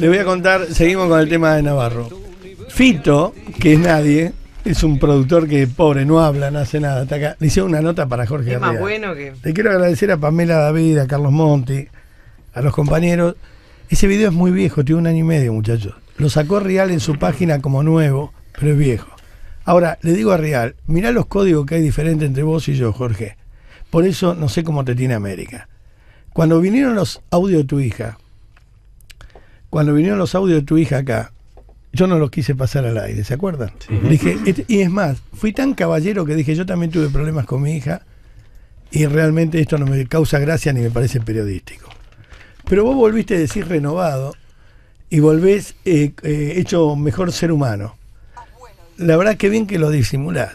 Le voy a contar, seguimos con el tema de Navarro. Fito, que es nadie, es un productor que pobre, no habla, no hace nada. Le hice una nota para Jorge más bueno que... Le quiero agradecer a Pamela David, a Carlos Monti, a los compañeros. Ese video es muy viejo, tiene un año y medio, muchachos. Lo sacó Real en su página como nuevo, pero es viejo. Ahora, le digo a Real, mirá los códigos que hay diferentes entre vos y yo, Jorge. Por eso no sé cómo te tiene América. Cuando vinieron los audios de tu hija, cuando vinieron los audios de tu hija acá, yo no los quise pasar al aire, ¿se acuerdan? Dije, y es más, fui tan caballero que dije, yo también tuve problemas con mi hija y realmente esto no me causa gracia ni me parece periodístico. Pero vos volviste a decir renovado y volvés eh, eh, hecho mejor ser humano. La verdad que bien que lo disimulás.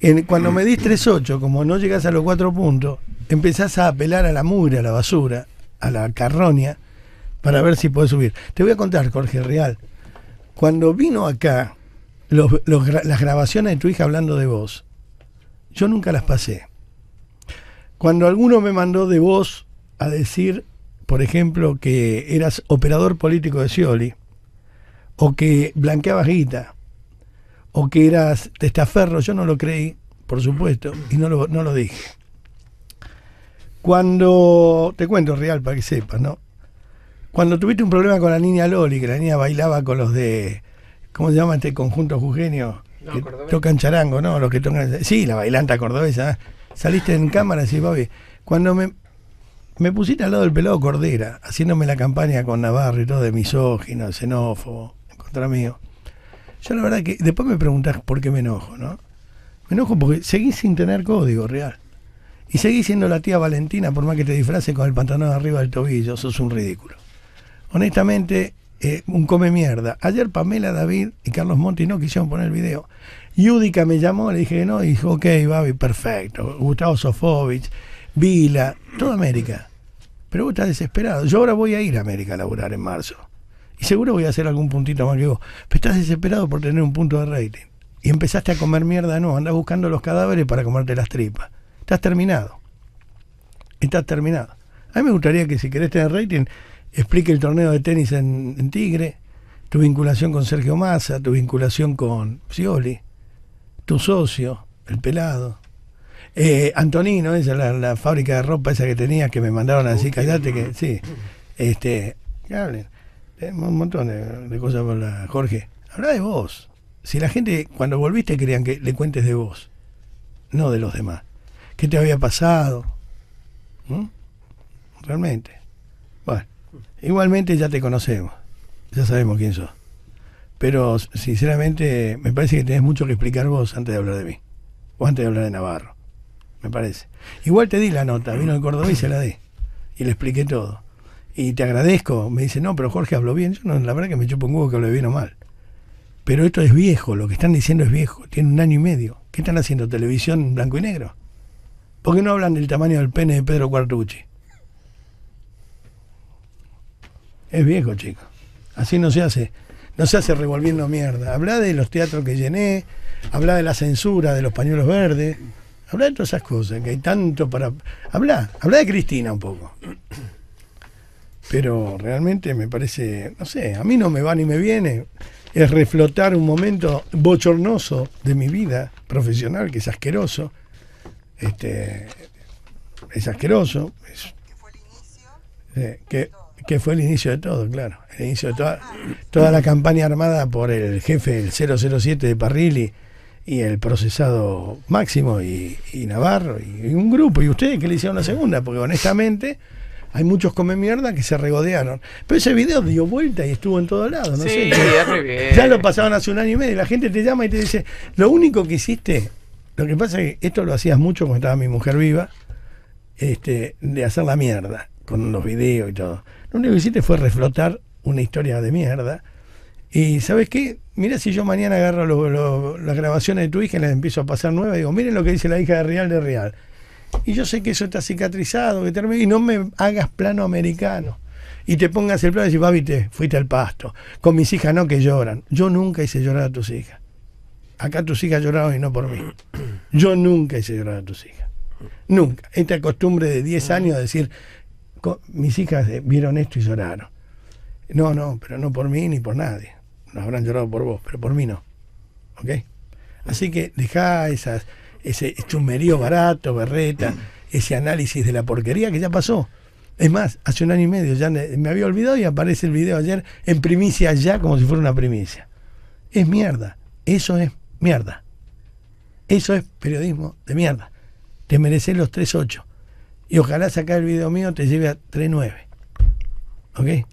En, cuando me dis 3-8, como no llegás a los 4 puntos, empezás a apelar a la mugre, a la basura, a la carroña para ver si podés subir. Te voy a contar, Jorge Real. Cuando vino acá las grabaciones de tu hija hablando de vos, yo nunca las pasé. Cuando alguno me mandó de vos a decir, por ejemplo, que eras operador político de Scioli, o que blanqueabas guita, o que eras testaferro, yo no lo creí, por supuesto, y no lo, no lo dije. Cuando, te cuento real para que sepas, ¿no? Cuando tuviste un problema con la niña Loli, que la niña bailaba con los de. ¿Cómo se llama este conjunto jujeño? que tocan charango, ¿no? Los que tocan. Sí, la bailanta cordobesa. Saliste en cámara y sí, papi. Cuando me, me pusiste al lado del pelado Cordera, haciéndome la campaña con Navarro y todo de misógino, xenófobo, contra mío. Yo la verdad que después me preguntás por qué me enojo, ¿no? Me enojo porque seguís sin tener código real. Y seguís siendo la tía Valentina por más que te disfraces con el pantalón arriba del tobillo, sos un ridículo honestamente, eh, un come mierda. Ayer Pamela David y Carlos Monti no quisieron poner el video. Yudica me llamó, le dije no, y dijo, ok, Babi, perfecto. Gustavo Sofovich, Vila, toda América. Pero vos estás desesperado. Yo ahora voy a ir a América a laburar en marzo. Y seguro voy a hacer algún puntito más que vos. Pero estás desesperado por tener un punto de rating. Y empezaste a comer mierda, no, andás buscando los cadáveres para comerte las tripas. Estás terminado. Estás terminado. A mí me gustaría que si querés tener rating, explique el torneo de tenis en, Tigre, tu vinculación con Sergio Massa, tu vinculación con Scioli, tu socio, el pelado. Eh, Antonino, esa la, fábrica de ropa esa que tenía, que me mandaron a decir, que sí. Mm. Este, que hablen. Eh, un montón de, cosas por la. Jorge, habla de vos. Si la gente, cuando volviste, creían que le cuentes de vos, no de los demás. ¿Qué te había pasado? ¿Mm? Realmente. Igualmente ya te conocemos, ya sabemos quién sos. Pero sinceramente me parece que tenés mucho que explicar vos antes de hablar de mí, o antes de hablar de Navarro, me parece. Igual te di la nota, vino de Córdoba y se la di, y le expliqué todo. Y te agradezco, me dice, no, pero Jorge habló bien, yo no, la verdad que me chupo un huevo que hablé bien o mal. Pero esto es viejo, lo que están diciendo es viejo, tiene un año y medio. ¿Qué están haciendo? ¿Televisión blanco y negro? ¿Por qué no hablan del tamaño del pene de Pedro Cuartucci? Es viejo, chico. Así no se hace. No se hace revolviendo mierda. Habla de los teatros que llené, habla de la censura, de los pañuelos verdes, habla de todas esas cosas, que hay tanto para. Habla, habla de Cristina un poco. Pero realmente me parece, no sé, a mí no me va ni me viene. Es reflotar un momento bochornoso de mi vida profesional, que es asqueroso. Este, es asqueroso. fue el inicio. que, que fue el inicio de todo, claro. El inicio de toda, toda la campaña armada por el jefe, Del 007 de Parrilli, y el procesado Máximo y, Navarro, y, un grupo, y ustedes que le hicieron la segunda, porque honestamente hay muchos come mierda que se regodearon. Pero ese video dio vuelta y estuvo en todos lados, no sí, Ya, lo pasaban hace un año y medio, la gente te llama y te dice, lo único que hiciste, lo que pasa es que esto lo hacías mucho cuando estaba mi mujer viva, este, de hacer la mierda con los videos y todo. Lo único que hiciste fue reflotar una historia de mierda. Y ¿sabes qué? Mira si yo mañana agarro las grabaciones de tu hija y las empiezo a pasar nuevas digo, miren lo que dice la hija de Real de Real. Y yo sé que eso está cicatrizado, que y no me hagas plano americano. Y te pongas el plano y decís, papi, te fuiste al pasto. Con mis hijas no que lloran. Yo nunca hice llorar a tus hijas. Acá tus hijas lloraron y no por mí. Yo nunca hice llorar a tus hijas. Nunca. Esta costumbre de 10 años de decir, mis hijas eh, vieron esto y lloraron. No, no, pero no por mí ni por nadie. Nos habrán llorado por vos, pero por mí no. ¿Ok? Así que dejá esas, ese chumerío barato, berreta, ese análisis de la porquería que ya pasó. Es más, hace un año y medio ya me había olvidado y aparece el video ayer en primicia ya como si fuera una primicia. Es mierda. Eso es mierda. Eso es periodismo de mierda. Te mereces los 3-8. Y ojalá sacar el video mío te lleve a 3.9. ¿Ok?